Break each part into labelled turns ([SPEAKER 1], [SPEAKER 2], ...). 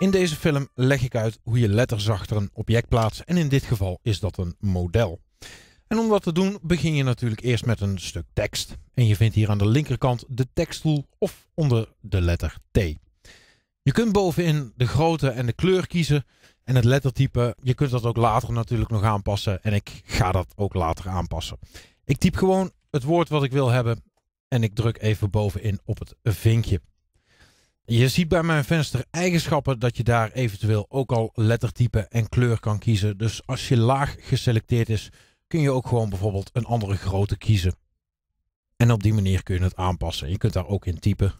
[SPEAKER 1] In deze film leg ik uit hoe je letters achter een object plaatst en in dit geval is dat een model. En om dat te doen begin je natuurlijk eerst met een stuk tekst. En je vindt hier aan de linkerkant de teksttool of onder de letter T. Je kunt bovenin de grootte en de kleur kiezen en het lettertype. Je kunt dat ook later natuurlijk nog aanpassen en ik ga dat ook later aanpassen. Ik typ gewoon het woord wat ik wil hebben en ik druk even bovenin op het vinkje. Je ziet bij mijn venster eigenschappen dat je daar eventueel ook al lettertype en kleur kan kiezen. Dus als je laag geselecteerd is, kun je ook gewoon bijvoorbeeld een andere grootte kiezen. En op die manier kun je het aanpassen. Je kunt daar ook in typen.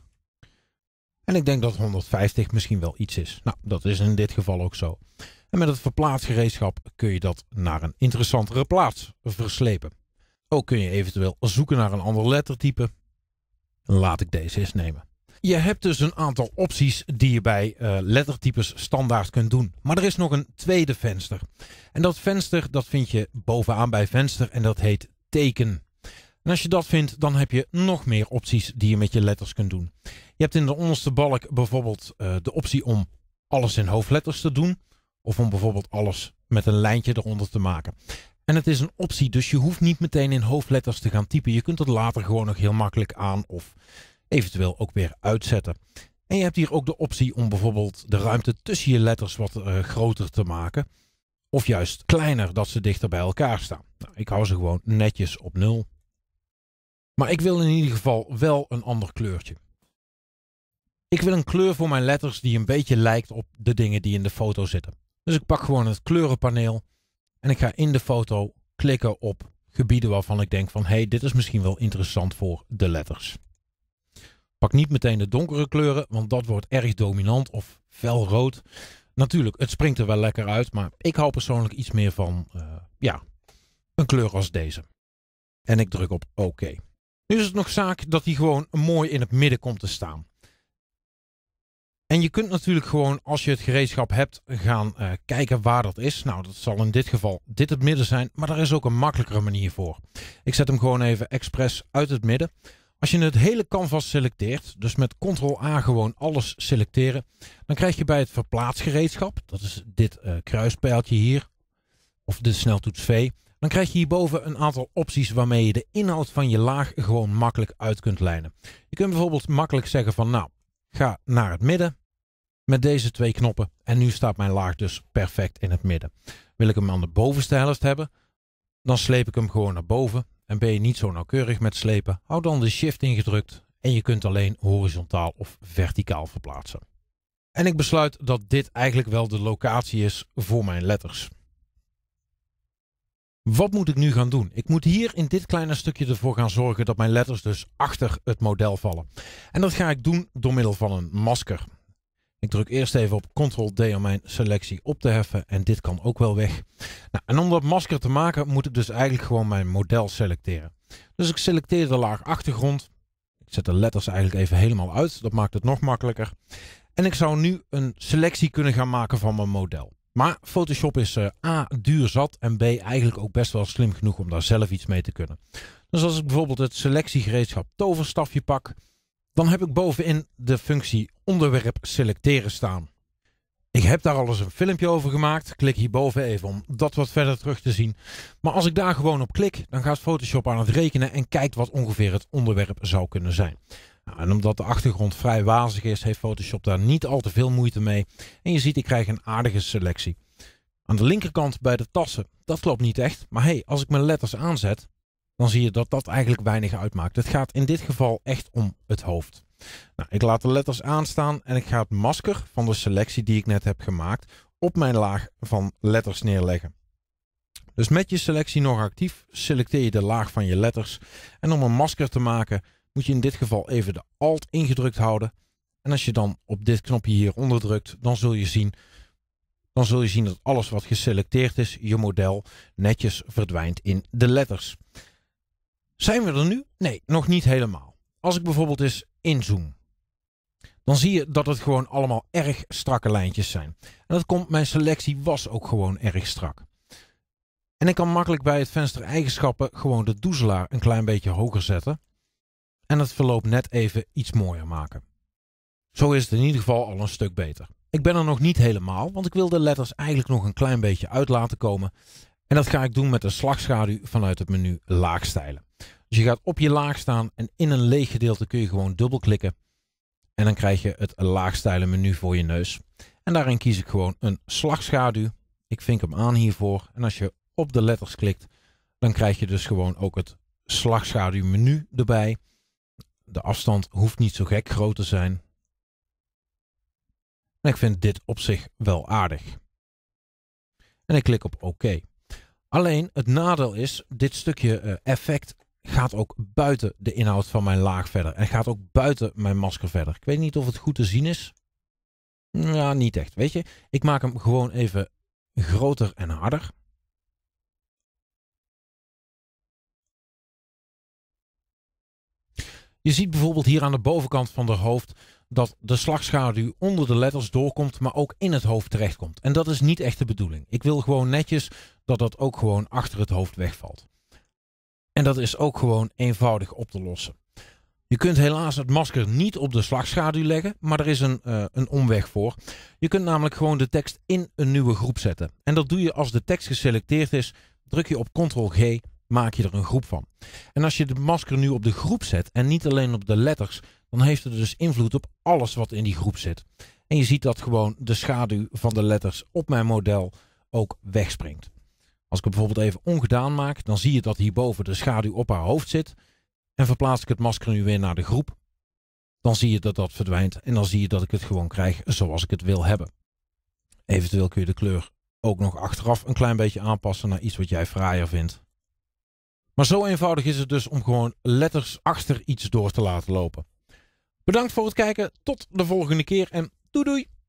[SPEAKER 1] En ik denk dat 150 misschien wel iets is. Nou, dat is in dit geval ook zo. En met het verplaatsgereedschap kun je dat naar een interessantere plaats verslepen. Ook kun je eventueel zoeken naar een ander lettertype. Laat ik deze eens nemen. Je hebt dus een aantal opties die je bij eh, lettertypes standaard kunt doen. Maar er is nog een tweede venster. En dat venster dat vind je bovenaan bij venster en dat heet teken. En als je dat vindt, dan heb je nog meer opties die je met je letters kunt doen. Je hebt in de onderste balk bijvoorbeeld eh, de optie om alles in hoofdletters te doen. Of om bijvoorbeeld alles met een lijntje eronder te maken. En het is een optie, dus je hoeft niet meteen in hoofdletters te gaan typen. Je kunt dat later gewoon nog heel makkelijk aan of eventueel ook weer uitzetten. En je hebt hier ook de optie om bijvoorbeeld de ruimte tussen je letters wat eh, groter te maken. Of juist kleiner, dat ze dichter bij elkaar staan. Nou, ik hou ze gewoon netjes op nul. Maar ik wil in ieder geval wel een ander kleurtje. Ik wil een kleur voor mijn letters die een beetje lijkt op de dingen die in de foto zitten. Dus ik pak gewoon het kleurenpaneel en ik ga in de foto klikken op gebieden waarvan ik denk van hé, hey, dit is misschien wel interessant voor de letters. Pak niet meteen de donkere kleuren, want dat wordt erg dominant of felrood. Natuurlijk, het springt er wel lekker uit, maar ik hou persoonlijk iets meer van, eh, ja, een kleur als deze. En ik druk op oké. OK. Nu is het nog zaak dat hij gewoon mooi in het midden komt te staan. En je kunt natuurlijk gewoon, als je het gereedschap hebt, gaan eh, kijken waar dat is. Nou, dat zal in dit geval dit het midden zijn, maar er is ook een makkelijkere manier voor. Ik zet hem gewoon even expres uit het midden. Als je het hele canvas selecteert, dus met Ctrl-A gewoon alles selecteren, dan krijg je bij het verplaatsgereedschap, dat is dit uh, kruispijltje hier, of de sneltoets V, dan krijg je hierboven een aantal opties waarmee je de inhoud van je laag gewoon makkelijk uit kunt lijnen. Je kunt bijvoorbeeld makkelijk zeggen van nou, ga naar het midden met deze twee knoppen en nu staat mijn laag dus perfect in het midden. Wil ik hem aan de bovenste helft hebben, dan sleep ik hem gewoon naar boven en ben je niet zo nauwkeurig met slepen, hou dan de shift ingedrukt en je kunt alleen horizontaal of verticaal verplaatsen. En ik besluit dat dit eigenlijk wel de locatie is voor mijn letters. Wat moet ik nu gaan doen? Ik moet hier in dit kleine stukje ervoor gaan zorgen dat mijn letters dus achter het model vallen. En dat ga ik doen door middel van een masker. Ik druk eerst even op Ctrl-D om mijn selectie op te heffen en dit kan ook wel weg. Nou, en om dat masker te maken moet ik dus eigenlijk gewoon mijn model selecteren. Dus ik selecteer de laag achtergrond. Ik zet de letters eigenlijk even helemaal uit, dat maakt het nog makkelijker. En ik zou nu een selectie kunnen gaan maken van mijn model. Maar Photoshop is eh, A, duur zat en B, eigenlijk ook best wel slim genoeg om daar zelf iets mee te kunnen. Dus als ik bijvoorbeeld het selectiegereedschap toverstafje pak dan heb ik bovenin de functie onderwerp selecteren staan. Ik heb daar al eens een filmpje over gemaakt. Klik hierboven even om dat wat verder terug te zien. Maar als ik daar gewoon op klik, dan gaat Photoshop aan het rekenen en kijkt wat ongeveer het onderwerp zou kunnen zijn. Nou, en omdat de achtergrond vrij wazig is, heeft Photoshop daar niet al te veel moeite mee. En je ziet, ik krijg een aardige selectie. Aan de linkerkant bij de tassen, dat klopt niet echt. Maar hey, als ik mijn letters aanzet, dan zie je dat dat eigenlijk weinig uitmaakt. Het gaat in dit geval echt om het hoofd. Nou, ik laat de letters aanstaan en ik ga het masker van de selectie die ik net heb gemaakt op mijn laag van letters neerleggen. Dus met je selectie nog actief selecteer je de laag van je letters. En om een masker te maken moet je in dit geval even de Alt ingedrukt houden. En als je dan op dit knopje hieronder drukt, dan zul je zien, dan zul je zien dat alles wat geselecteerd is, je model, netjes verdwijnt in de letters. Zijn we er nu? Nee, nog niet helemaal. Als ik bijvoorbeeld eens inzoom, dan zie je dat het gewoon allemaal erg strakke lijntjes zijn. En dat komt, mijn selectie was ook gewoon erg strak. En ik kan makkelijk bij het venster eigenschappen gewoon de doezelaar een klein beetje hoger zetten. En het verloop net even iets mooier maken. Zo is het in ieder geval al een stuk beter. Ik ben er nog niet helemaal, want ik wil de letters eigenlijk nog een klein beetje uit laten komen. En dat ga ik doen met de slagschaduw vanuit het menu Laag stijlen. Dus je gaat op je laag staan en in een leeg gedeelte kun je gewoon dubbelklikken. En dan krijg je het laagstijlen menu voor je neus. En daarin kies ik gewoon een slagschaduw. Ik vink hem aan hiervoor. En als je op de letters klikt, dan krijg je dus gewoon ook het slagschaduwmenu erbij. De afstand hoeft niet zo gek groot te zijn. En ik vind dit op zich wel aardig. En ik klik op OK. Alleen het nadeel is, dit stukje eh, effect gaat ook buiten de inhoud van mijn laag verder. En gaat ook buiten mijn masker verder. Ik weet niet of het goed te zien is. Ja, niet echt. Weet je, ik maak hem gewoon even groter en harder. Je ziet bijvoorbeeld hier aan de bovenkant van de hoofd dat de slagschaduw onder de letters doorkomt, maar ook in het hoofd terechtkomt. En dat is niet echt de bedoeling. Ik wil gewoon netjes dat dat ook gewoon achter het hoofd wegvalt. En dat is ook gewoon eenvoudig op te lossen. Je kunt helaas het masker niet op de slagschaduw leggen, maar er is een, eh, een omweg voor. Je kunt namelijk gewoon de tekst in een nieuwe groep zetten. En dat doe je als de tekst geselecteerd is. Druk je op Ctrl-G, maak je er een groep van. En als je de masker nu op de groep zet en niet alleen op de letters, dan heeft het dus invloed op alles wat in die groep zit. En je ziet dat gewoon de schaduw van de letters op mijn model ook wegspringt. Als ik het bijvoorbeeld even ongedaan maak, dan zie je dat hierboven de schaduw op haar hoofd zit. En verplaats ik het masker nu weer naar de groep, dan zie je dat dat verdwijnt. En dan zie je dat ik het gewoon krijg zoals ik het wil hebben. Eventueel kun je de kleur ook nog achteraf een klein beetje aanpassen naar iets wat jij fraaier vindt. Maar zo eenvoudig is het dus om gewoon letters achter iets door te laten lopen. Bedankt voor het kijken, tot de volgende keer en doei doei!